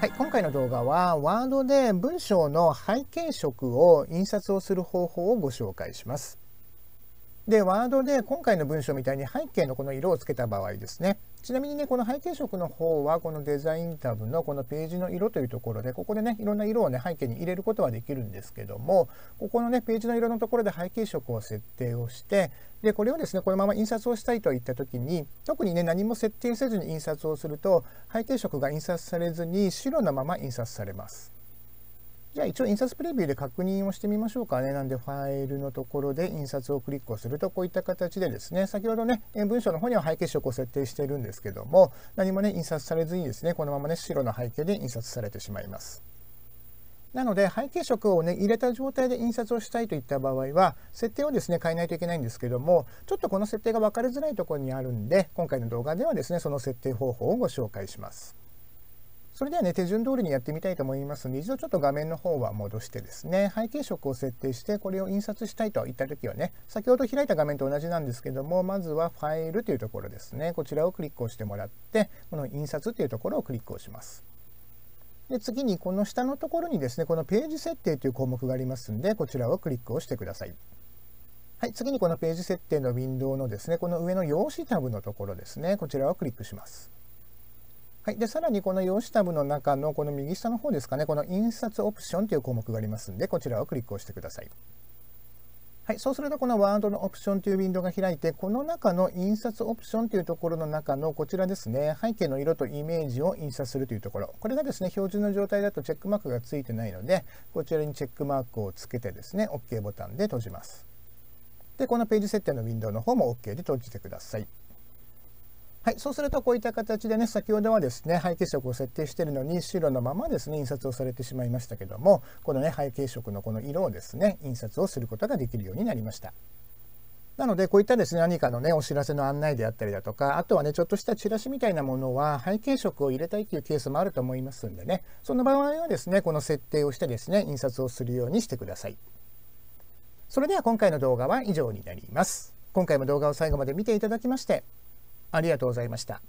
はい、今回の動画はワードで文章の背景色を印刷をする方法をご紹介します。で、ワードで今回の文章みたいに背景のこの色をつけた場合ですね。ちなみにね、この背景色の方は、このデザインタブのこのページの色というところで、ここでね、いろんな色をね、背景に入れることはできるんですけども、ここのね、ページの色のところで背景色を設定をして、で、これをですね、このまま印刷をしたいといったときに、特にね、何も設定せずに印刷をすると、背景色が印刷されずに白のまま印刷されます。じゃあ一応印刷プレビューで確認をしてみましょうかね。なんでファイルのところで印刷をクリックをするとこういった形でですね、先ほどね、文章の方には背景色を設定しているんですけども、何もね、印刷されずにですね、このままね、白の背景で印刷されてしまいます。なので背景色をね入れた状態で印刷をしたいといった場合は設定をですね変えないといけないんですけどもちょっとこの設定が分かりづらいところにあるんで今回の動画ではですねその設定方法をご紹介します。それではね、手順通りにやってみたいと思いますので、一度ちょっと画面の方は戻してですね、背景色を設定して、これを印刷したいといった時はね、先ほど開いた画面と同じなんですけども、まずはファイルというところですね、こちらをクリックをしてもらって、この印刷というところをクリックをします。で次にこの下のところにですね、このページ設定という項目がありますんで、こちらをクリックをしてください。はい、次にこのページ設定のウィンドウのですね、この上の用紙タブのところですね、こちらをクリックします。はい、でさらにこの用紙タブの中のこの右下の方ですかねこの印刷オプションという項目がありますんでこちらをクリックをしてください。はい、そうするとこのワードのオプションというウィンドウが開いてこの中の印刷オプションというところの中のこちらですね背景の色とイメージを印刷するというところこれがですね標準の状態だとチェックマークがついてないのでこちらにチェックマークをつけてですね OK ボタンで閉じますでこのページ設定のウィンドウの方も OK で閉じてくださいはい、そうするとこういった形でね先ほどはですね背景色を設定しているのに白のままですね印刷をされてしまいましたけどもこのね背景色のこの色をですね印刷をすることができるようになりました。なのでこういったですね何かのねお知らせの案内であったりだとかあとはねちょっとしたチラシみたいなものは背景色を入れたいというケースもあると思いますんでねその場合はですねこの設定をしてですね印刷をするようにしてください。それでは今回の動画は以上になります。今回も動画を最後まで見ていただきましてありがとうございました。